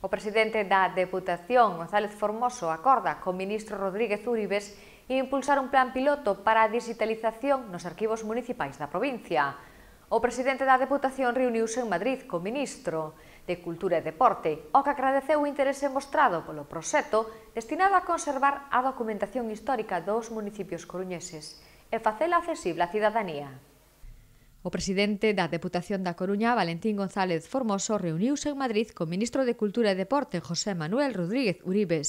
O presidente da Deputación, González Formoso, acorda co ministro Rodríguez Uribes impulsar un plan piloto para a digitalización nos arquivos municipais da provincia. O presidente da Deputación reuniuse en Madrid co ministro de Cultura e Deporte, o que agradeceu o interese mostrado polo proxecto destinado a conservar a documentación histórica dos municipios coruñeses e facela accesible á cidadanía. O presidente da Deputación da Coruña, Valentín González Formoso, reuniuse en Madrid co ministro de Cultura e Deporte, José Manuel Rodríguez Uribes,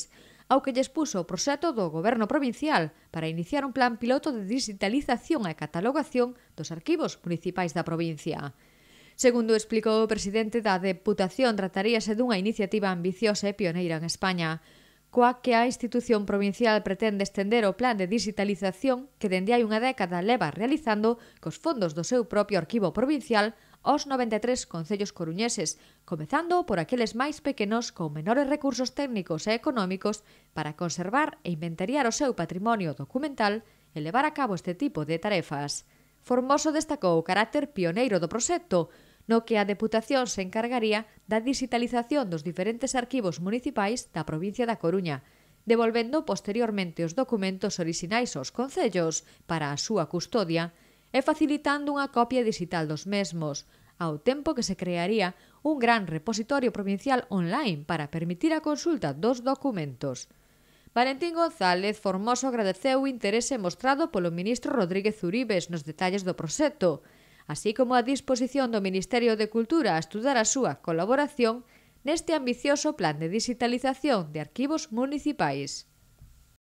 ao que lle expuso o proxecto do goberno provincial para iniciar un plan piloto de digitalización e catalogación dos arquivos municipais da provincia. Segundo explicou o presidente da Deputación, trataríase dunha iniciativa ambiciosa e pioneira en España, coa que a institución provincial pretende estender o plan de digitalización que dende hai unha década leva realizando cos fondos do seu propio arquivo provincial aos 93 concellos coruñeses, comezando por aqueles máis pequenos con menores recursos técnicos e económicos para conservar e inventariar o seu patrimonio documental e levar a cabo este tipo de tarefas. Formoso destacou o carácter pioneiro do proxecto, no que a Deputación se encargaría da digitalización dos diferentes arquivos municipais da provincia da Coruña, devolvendo posteriormente os documentos orixinais aos concellos para a súa custodia e facilitando unha copia digital dos mesmos, ao tempo que se crearía un gran repositorio provincial online para permitir a consulta dos documentos. Valentín González Formoso agradeceu o interese mostrado polo ministro Rodríguez Uribes nos detalles do proxecto, así como a disposición do Ministerio de Cultura a estudar a súa colaboración neste ambicioso plan de digitalización de arquivos municipais.